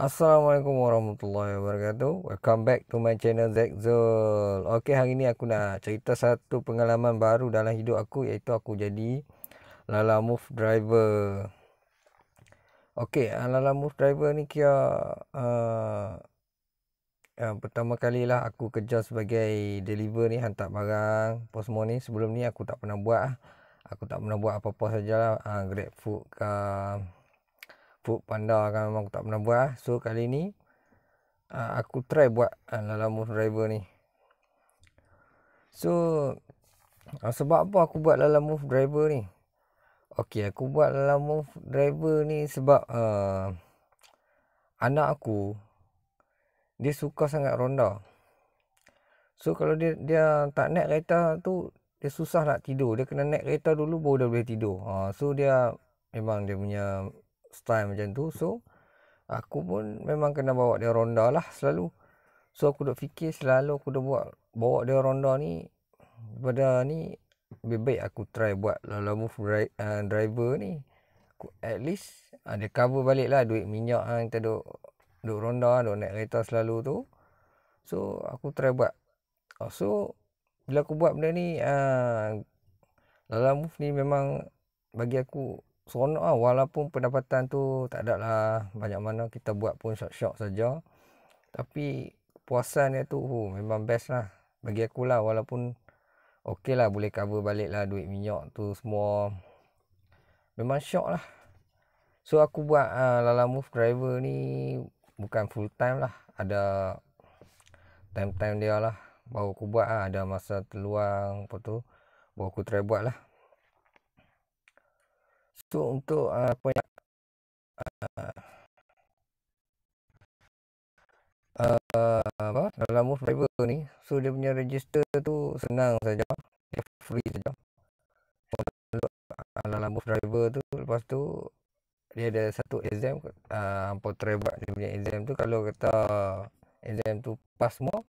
Assalamualaikum warahmatullahi wabarakatuh Welcome back to my channel Zack Zul Ok hari ni aku nak cerita satu pengalaman baru dalam hidup aku Iaitu aku jadi Lala Move Driver Ok ah, Lala Move Driver ni kira uh, Yang pertama kali lah aku kerja sebagai deliver ni Hantar barang Pos semua ni Sebelum ni aku tak pernah buat ah. Aku tak pernah buat apa-apa sajalah uh, Grab food ke Facebook Panda kan memang aku tak pernah buat lah. So kali ni uh, aku try buat uh, ah, Lalamove Driver ni. So uh, sebab apa aku buat Lalamove Driver ni? Okey, aku buat Lalamove Driver ni sebab uh, anak aku dia suka sangat ronda. So kalau dia dia tak naik kereta tu dia susah nak tidur. Dia kena naik kereta dulu baru dia boleh tidur. Ha, so dia memang dia punya style macam tu so aku pun memang kena bawa dia ronda lah selalu so aku duk fikir selalu aku duk buat bawa dia ronda ni pada ni lebih baik aku try buat lalu move dri- uh, driver ni aku at least uh, dia cover balik lah duit minyak kan ah, kita duk duk ronda duk naik kereta selalu tu so aku try buat uh, so bila aku buat benda ni uh, lalu move ni memang bagi aku seronok lah walaupun pendapatan tu tak ada lah banyak mana kita buat pun syok-syok saja tapi puasan dia tu oh, memang best lah bagi aku lah walaupun okey lah boleh cover balik lah duit minyak tu semua memang syok lah so aku buat uh, Lala Move Driver ni bukan full time lah ada time-time dia lah baru aku buat lah ada masa terluang apa tu baru aku try buat lah tu untuk uh, ah, poin uh, ah, uh, ah, apa dalam move driver ni so dia punya register tu senang saja free saja dalam move driver tu lepas tu dia ada satu exam uh, portrait dia punya exam tu kalau kata exam tu pas semua